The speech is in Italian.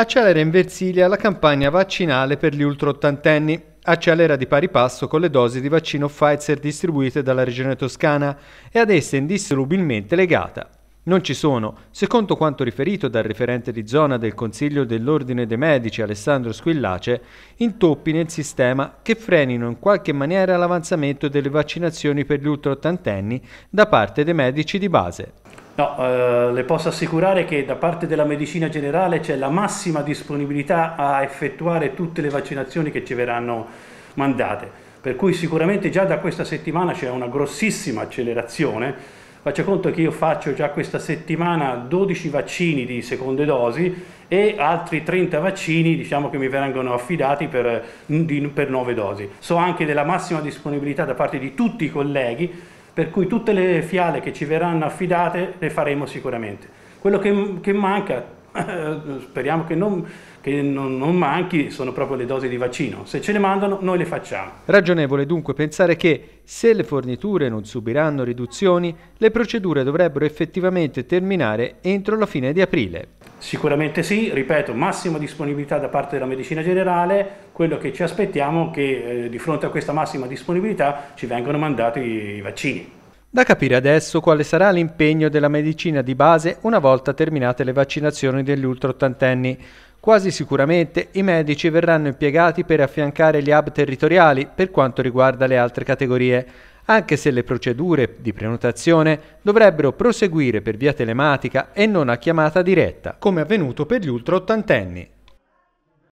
accelera in Versilia la campagna vaccinale per gli ultraottantenni. Accelera di pari passo con le dosi di vaccino Pfizer distribuite dalla regione toscana e ad esse indissolubilmente legata. Non ci sono, secondo quanto riferito dal referente di zona del Consiglio dell'Ordine dei Medici Alessandro Squillace, intoppi nel sistema che frenino in qualche maniera l'avanzamento delle vaccinazioni per gli ultraottantenni da parte dei medici di base. No, eh, le posso assicurare che da parte della medicina generale c'è la massima disponibilità a effettuare tutte le vaccinazioni che ci verranno mandate, per cui sicuramente già da questa settimana c'è una grossissima accelerazione. Faccio conto che io faccio già questa settimana 12 vaccini di seconde dosi e altri 30 vaccini diciamo, che mi verranno affidati per, per 9 dosi. So anche della massima disponibilità da parte di tutti i colleghi per cui tutte le fiale che ci verranno affidate le faremo sicuramente. Quello che, che manca, speriamo che, non, che non, non, manchi, sono proprio le dosi di vaccino. Se ce le mandano, noi le facciamo. Ragionevole dunque pensare che, se le forniture non subiranno riduzioni, le procedure dovrebbero effettivamente terminare entro la fine di aprile. Sicuramente sì, ripeto, massima disponibilità da parte della medicina generale, quello che ci aspettiamo è che eh, di fronte a questa massima disponibilità ci vengano mandati i vaccini. Da capire adesso quale sarà l'impegno della medicina di base una volta terminate le vaccinazioni degli ultraottantenni. Quasi sicuramente i medici verranno impiegati per affiancare gli hub territoriali per quanto riguarda le altre categorie, anche se le procedure di prenotazione dovrebbero proseguire per via telematica e non a chiamata diretta, come avvenuto per gli ultraottantenni.